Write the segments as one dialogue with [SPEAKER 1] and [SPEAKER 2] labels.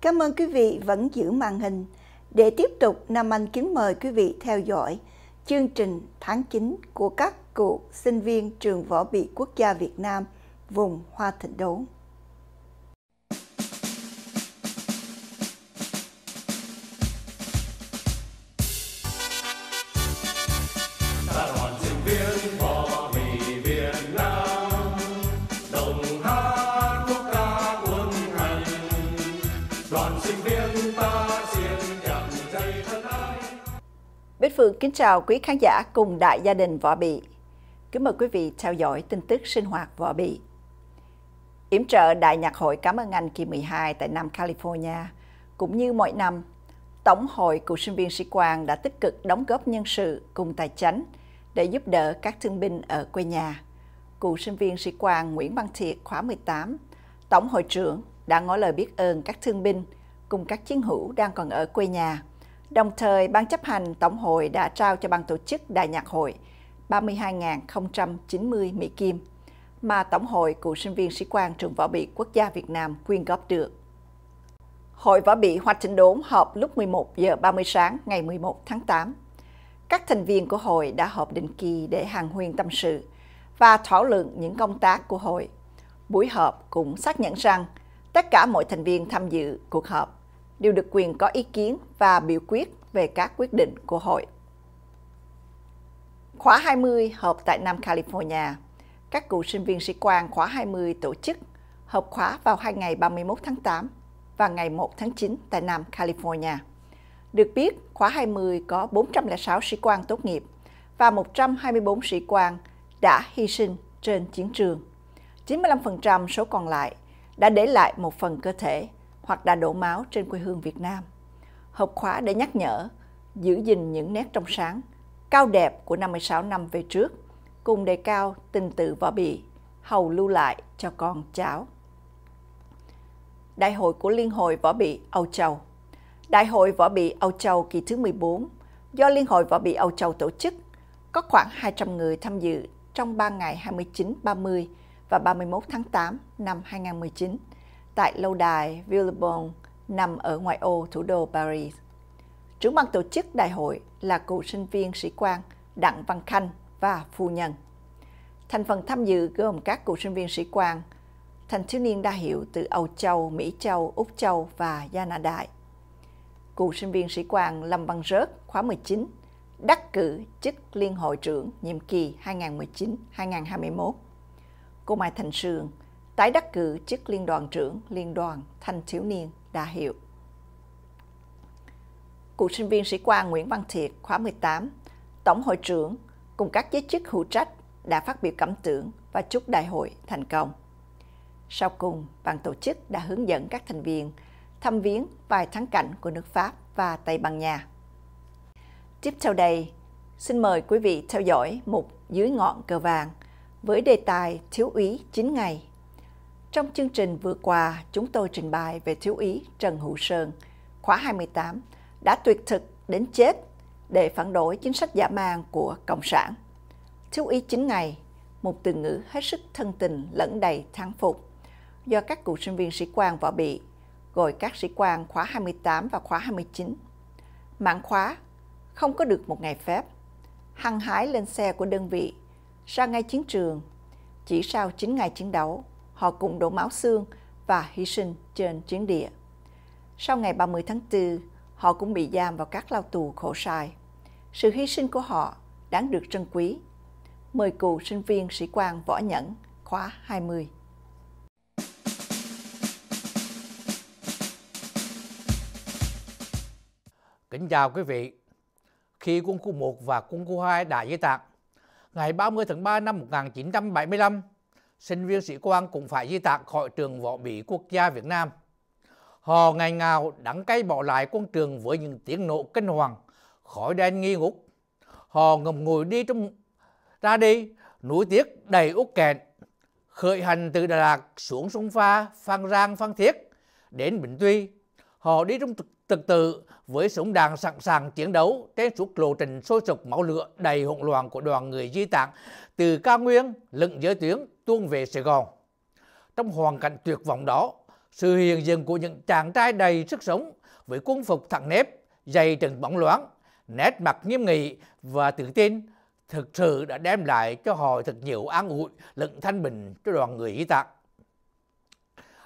[SPEAKER 1] Cảm ơn quý vị vẫn giữ màn hình. Để tiếp tục, Nam Anh kính mời quý vị theo dõi chương trình tháng 9 của các cựu sinh viên Trường Võ Bị Quốc gia Việt Nam vùng Hoa Thịnh Đốn. Bích Phương kính chào quý khán giả cùng đại gia đình Võ Bị. Kính mời quý vị theo dõi tin tức sinh hoạt Võ Bị. Yểm trợ Đại nhạc hội Cảm ơn Anh kỳ 12 tại Nam California. Cũng như mọi năm, Tổng hội cựu sinh viên sĩ quan đã tích cực đóng góp nhân sự cùng tài chánh để giúp đỡ các thương binh ở quê nhà. Cựu sinh viên sĩ quan Nguyễn Văn Thiệt khóa 18, Tổng hội trưởng đã ngỏ lời biết ơn các thương binh – cùng các chiến hữu đang còn ở quê nhà. Đồng thời, Ban chấp hành Tổng hội đã trao cho Ban tổ chức Đại nhạc hội 32.090 Mỹ Kim mà Tổng hội cựu sinh viên sĩ quan trường võ bị quốc gia Việt Nam quyên góp được. Hội võ bị Hoa Trinh Đốn họp lúc 11 giờ 30 sáng ngày 11 tháng 8. Các thành viên của hội đã họp định kỳ để hàng huyên tâm sự và thảo luận những công tác của hội. Buổi họp cũng xác nhận rằng tất cả mọi thành viên tham dự cuộc họp đều được quyền có ý kiến và biểu quyết về các quyết định của hội. Khóa 20 họp tại Nam California. Các cựu sinh viên sĩ quan khóa 20 tổ chức họp khóa vào hai ngày 31 tháng 8 và ngày 1 tháng 9 tại Nam California. Được biết, khóa 20 có 406 sĩ quan tốt nghiệp và 124 sĩ quan đã hy sinh trên chiến trường. 95% số còn lại đã để lại một phần cơ thể hoặc đã đổ máu trên quê hương Việt Nam. Hộp khóa để nhắc nhở, giữ gìn những nét trong sáng, cao đẹp của 56 năm về trước, cùng đề cao tình tự võ bị, hầu lưu lại cho con cháu. Đại hội của Liên hội Võ bị Âu Châu Đại hội Võ bị Âu Châu kỳ thứ 14 do Liên hội Võ bị Âu Châu tổ chức, có khoảng 200 người tham dự trong 3 ngày 29, 30 và 31 tháng 8 năm 2019 tại lâu đài Villebon nằm ở ngoại ô thủ đô Paris. Trưởng ban tổ chức đại hội là cựu sinh viên sĩ quan Đặng Văn Khanh và phu nhân. Thành phần tham dự gồm các cựu sinh viên sĩ quan, thanh thiếu niên đa hiệu từ Âu Châu, Mỹ Châu, Úc Châu và Gia Na Đại. Cựu sinh viên sĩ quan Lâm Văn Rớt khóa 19 đắc cử chức Liên hội trưởng nhiệm kỳ 2019-2021. Cô Mai Thành Sương, tái đắc cử chức Liên đoàn trưởng Liên đoàn Thanh Thiếu Niên Đa Hiệu. Cựu sinh viên sĩ quan Nguyễn Văn Thiệt khóa 18, Tổng hội trưởng cùng các giới chức hữu trách đã phát biểu cảm tưởng và chúc đại hội thành công. Sau cùng, ban tổ chức đã hướng dẫn các thành viên thăm viếng vài thắng cảnh của nước Pháp và Tây Ban Nha. Tiếp theo đây, xin mời quý vị theo dõi mục Dưới ngọn cờ vàng với đề tài Thiếu úy 9 ngày trong chương trình vừa qua, chúng tôi trình bày về Thiếu úy Trần Hữu Sơn, khóa 28, đã tuyệt thực đến chết để phản đối chính sách giả mang của Cộng sản. Thiếu úy 9 ngày, một từ ngữ hết sức thân tình lẫn đầy thắng phục, do các cựu sinh viên sĩ quan võ bị, gọi các sĩ quan khóa 28 và khóa 29. Mạng khóa, không có được một ngày phép, hăng hái lên xe của đơn vị, ra ngay chiến trường, chỉ sau 9 ngày chiến đấu, họ cũng đổ máu xương và hy sinh trên chiến địa. Sau ngày 30 tháng 4, họ cũng bị giam vào các lao tù khổ sai. Sự hy sinh của họ đáng được trân quý. Mời cựu sinh viên sĩ quan Võ Nhẫn, khóa 20.
[SPEAKER 2] Kính chào quý vị. Khi quân khu 1 và quân khu 2 đã di tản, ngày 30 tháng 3 năm 1975, sinh viên sĩ quan cũng phải di tản khỏi trường võ bị quốc gia Việt Nam. Họ ngày ngào đắng cay bỏ lại quân trường với những tiếng nổ kinh hoàng, khỏi đen nghi ngút. Họ ngầm ngồi đi trong ra đi, núi tiếc đầy út kẹn, khởi hành từ Đà Lạt xuống sông Pha, Phan Rang, Phan Thiết, đến Bình Tuy. Họ đi trong thực tự với súng đạn sẵn sàng chiến đấu trên suốt lộ trình sôi sục máu lửa đầy hỗn loạn của đoàn người di tản từ cao nguyên lựng giới tuyến tuôn về Sài Gòn. Trong hoàn cảnh tuyệt vọng đó, sự hiện diện của những chàng trai đầy sức sống với quân phục thẳng nếp, dày trần bóng loáng, nét mặt nghiêm nghị và tự tin thực sự đã đem lại cho họ thật nhiều an ủi lẫn thanh bình cho đoàn người di tản.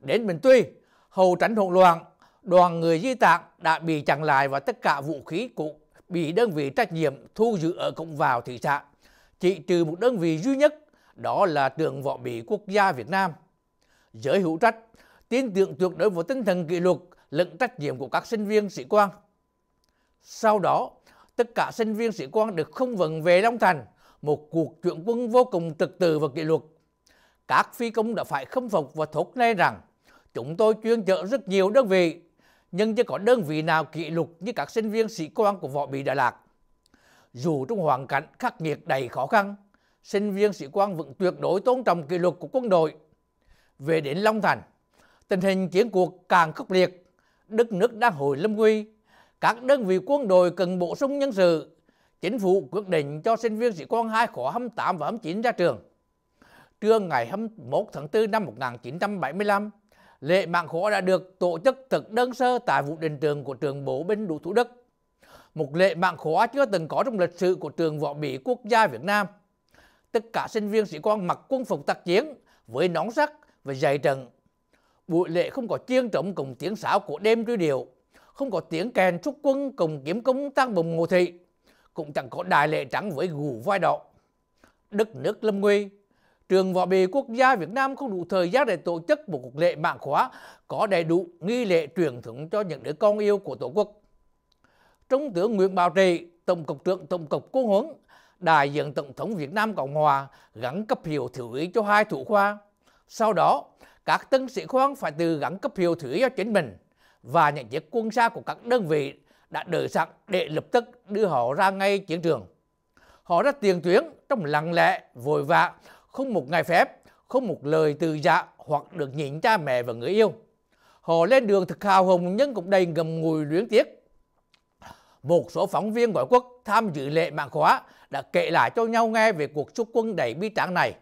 [SPEAKER 2] Đến Bình Tuy, hầu tránh hỗn loạn, đoàn người di tản đã bị chặn lại và tất cả vũ khí cũng bị đơn vị trách nhiệm thu giữ ở cổng vào thị xã. Chỉ trừ một đơn vị duy nhất đó là trường võ bị quốc gia Việt Nam. Giới hữu trách, tin tưởng tuyệt đối vào tinh thần kỷ luật lẫn trách nhiệm của các sinh viên sĩ quan. Sau đó, tất cả sinh viên sĩ quan được không vận về Long Thành, một cuộc chuyển quân vô cùng trật tự và kỷ luật. Các phi công đã phải khâm phục và thốt lên rằng chúng tôi chuyên trợ rất nhiều đơn vị, nhưng chưa có đơn vị nào kỷ luật như các sinh viên sĩ quan của võ bị Đà Lạt. Dù trong hoàn cảnh khắc nghiệt đầy khó khăn, sinh viên sĩ quan vẫn tuyệt đối tôn trọng kỷ luật của quân đội. Về đến Long Thành, tình hình chiến cuộc càng khốc liệt, đất nước đang hồi lâm nguy. Các đơn vị quân đội cần bổ sung nhân sự. Chính phủ quyết định cho sinh viên sĩ quan hai khóa 28 và 29 ra trường. Trưa ngày 21 tháng 4 năm 1975, lễ mạng khóa đã được tổ chức thực đơn sơ tại vụ đình trường của trường bộ binh đủ Thủ Đức. Một lễ mạng khóa chưa từng có trong lịch sử của trường võ bị quốc gia Việt Nam – tất cả sinh viên sĩ quan mặc quân phục tác chiến với nón sắt và giày trần. Buổi lễ không có chiên trống cùng tiếng sáo của đêm truy điệu, không có tiếng kèn trúc quân cùng kiếm công tăng bồng ngô thị, cũng chẳng có đại lệ trắng với gù vai đỏ. Đất nước lâm nguy, trường võ bì quốc gia Việt Nam không đủ thời gian để tổ chức một cuộc lễ mạng khóa có đầy đủ nghi lễ truyền thống cho những đứa con yêu của Tổ quốc. Trung tướng Nguyễn Bảo Trì, Tổng cục trưởng Tổng cục Cố huấn đại diện Tổng thống Việt Nam Cộng Hòa gắn cấp hiệu thiếu úy cho hai thủ khoa. Sau đó, các tân sĩ khoan phải tự gắn cấp hiệu thiếu úy cho chính mình và những chiếc quân xa của các đơn vị đã đợi sẵn để lập tức đưa họ ra ngay chiến trường. Họ đã tiền tuyến trong lặng lẽ, vội vã, không một ngày phép, không một lời từ dạ hoặc được nhìn cha mẹ và người yêu. Họ lên đường thực hào hùng nhưng cũng đầy ngầm ngùi luyến tiếc một số phóng viên ngoại quốc tham dự lễ mạng khóa đã kể lại cho nhau nghe về cuộc xúc quân đầy bi tráng này.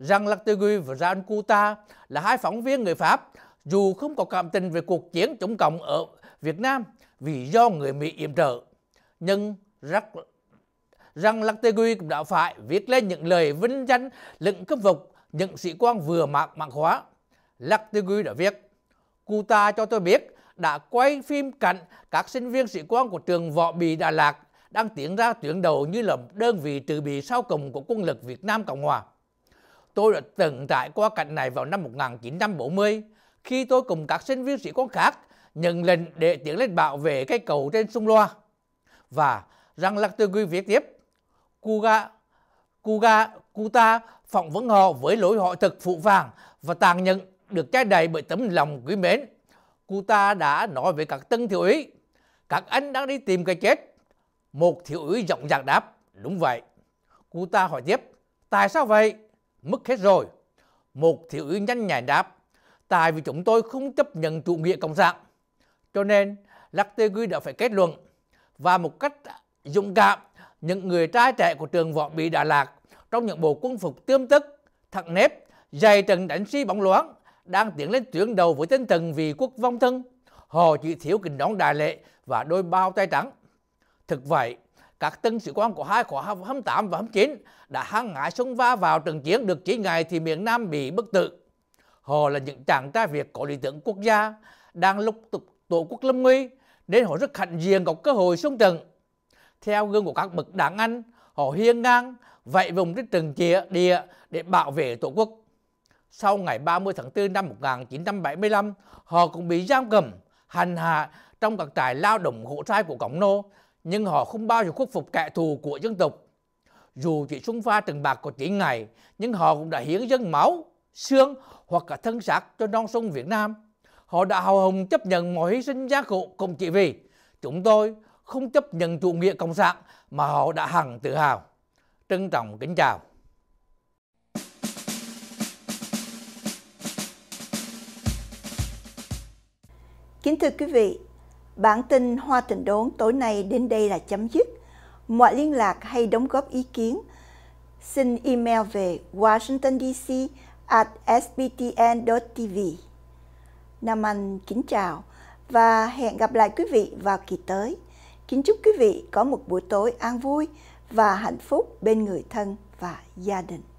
[SPEAKER 2] Jean Lactegui và Jean Couta là hai phóng viên người Pháp, dù không có cảm tình về cuộc chiến chống cộng ở Việt Nam vì do người Mỹ yểm trợ. Nhưng Jean Lactegui cũng đã phải viết lên những lời vinh danh lựng cấp phục những sĩ quan vừa mạng mạng khóa. Lactegui đã viết, Couta cho tôi biết đã quay phim cạnh các sinh viên sĩ quan của trường Võ Bì Đà Lạt đang tiến ra tuyến đầu như là đơn vị trừ bị sau cùng của quân lực Việt Nam Cộng Hòa. Tôi đã từng trải qua cảnh này vào năm 1940 khi tôi cùng các sinh viên sĩ quan khác nhận lệnh để tiến lên bảo vệ cây cầu trên sông Loa. Và rằng là tôi quy viết tiếp, Kuga, Kuga, Kuta phỏng vấn họ với lỗi họ thực phụ vàng và tàn nhận được che đầy bởi tấm lòng quý mến Cụ ta đã nói với các tân thiếu úy, các anh đang đi tìm cái chết. Một thiếu úy giọng giặc đáp, đúng vậy. Cụ ta hỏi tiếp, tại sao vậy? Mất hết rồi. Một thiếu úy nhanh nhạy đáp, tại vì chúng tôi không chấp nhận chủ nghĩa cộng sản. Cho nên, Lactegui đã phải kết luận và một cách dũng cảm những người trai trẻ của trường võ bị Đà Lạt trong những bộ quân phục tiêm tức, thẳng nếp, dày trần đánh suy bóng loáng đang tiến lên tuyến đầu với tinh thần vì quốc vong thân. Họ chỉ thiếu kính đón đại lệ và đôi bao tay trắng. Thực vậy, các tân sĩ quan của hai khóa 28 và 29 đã hăng ngại xông va vào trận chiến được chỉ ngày thì miền Nam bị bất tự. Họ là những chàng trai Việt có lý tưởng quốc gia, đang lúc tục tổ quốc lâm nguy, nên họ rất hạnh diện có cơ hội xuống trận. Theo gương của các bậc đảng Anh, họ hiên ngang, vậy vùng trên trận chĩa địa để bảo vệ tổ quốc sau ngày 30 tháng 4 năm 1975, họ cũng bị giam cầm, hành hạ trong các trại lao động hộ sai của cộng Nô, nhưng họ không bao giờ khuất phục kẻ thù của dân tộc. Dù chỉ xuống pha từng bạc có chỉ ngày, nhưng họ cũng đã hiến dân máu, xương hoặc cả thân xác cho non sông Việt Nam. Họ đã hào hùng chấp nhận mọi hy sinh giá khổ cùng chỉ vì chúng tôi không chấp nhận chủ nghĩa cộng sản mà họ đã hằng tự hào. Trân trọng kính chào.
[SPEAKER 1] Kính thưa quý vị, bản tin Hoa Tình Đốn tối nay đến đây là chấm dứt. Mọi liên lạc hay đóng góp ý kiến, xin email về washingtondc at sbtn.tv. Nam Anh kính chào và hẹn gặp lại quý vị vào kỳ tới. Kính chúc quý vị có một buổi tối an vui và hạnh phúc bên người thân và gia đình.